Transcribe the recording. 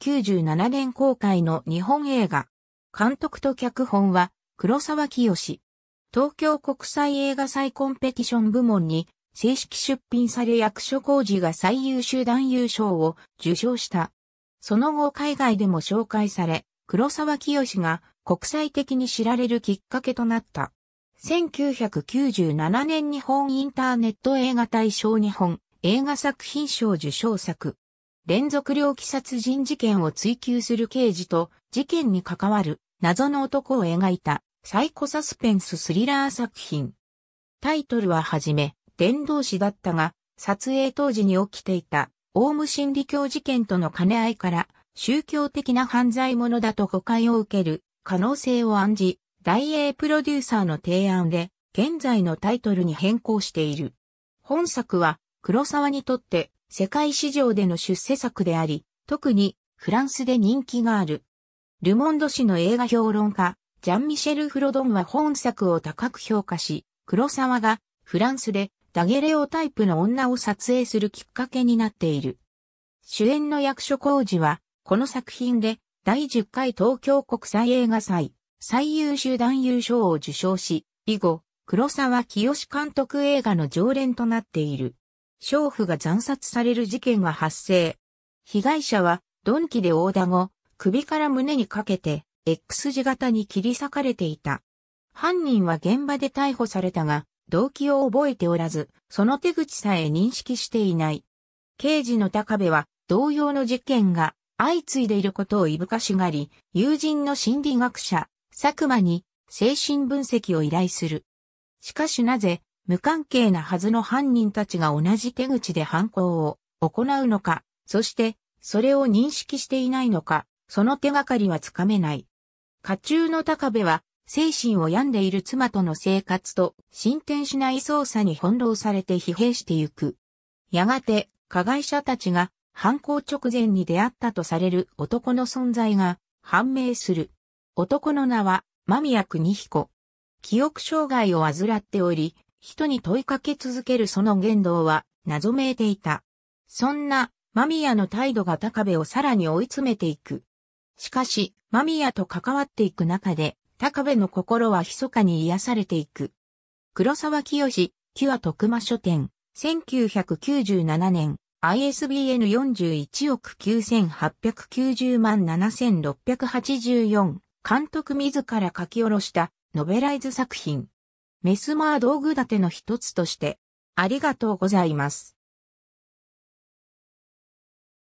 1997年公開の日本映画。監督と脚本は黒沢清。東京国際映画祭コンペティション部門に正式出品され役所工事が最優秀男優賞を受賞した。その後海外でも紹介され、黒沢清が国際的に知られるきっかけとなった。1997年日本インターネット映画大賞日本映画作品賞受賞作。連続猟奇殺人事件を追求する刑事と事件に関わる謎の男を描いたサイコサスペンススリラー作品。タイトルははじめ、伝道師だったが、撮影当時に起きていたオウム真理教事件との兼ね合いから宗教的な犯罪者だと誤解を受ける可能性を暗示、大英プロデューサーの提案で現在のタイトルに変更している。本作は黒沢にとって世界市場での出世作であり、特にフランスで人気がある。ルモンド氏の映画評論家、ジャン・ミシェル・フロドンは本作を高く評価し、黒沢がフランスでダゲレオタイプの女を撮影するきっかけになっている。主演の役所工事は、この作品で第10回東京国際映画祭最優秀男優賞を受賞し、以後、黒沢清監督映画の常連となっている。娼婦が惨殺される事件が発生。被害者は、鈍器で殴打後、首から胸にかけて、X 字型に切り裂かれていた。犯人は現場で逮捕されたが、動機を覚えておらず、その手口さえ認識していない。刑事の高部は、同様の事件が相次いでいることをいぶかしがり、友人の心理学者、佐久間に精神分析を依頼する。しかしなぜ、無関係なはずの犯人たちが同じ手口で犯行を行うのか、そしてそれを認識していないのか、その手がかりはつかめない。家中の高部は精神を病んでいる妻との生活と進展しない捜査に翻弄されて疲弊してゆく。やがて加害者たちが犯行直前に出会ったとされる男の存在が判明する。男の名は間宮邦彦。記憶障害を患っており、人に問いかけ続けるその言動は謎めいていた。そんなマミヤの態度が高部をさらに追い詰めていく。しかし、マミヤと関わっていく中で、高部の心は密かに癒されていく。黒沢清、キュア徳間書店、1997年、ISBN 41億9890万7684、監督自ら書き下ろしたノベライズ作品。メスマー道具立ての一つとして、ありがとうございます。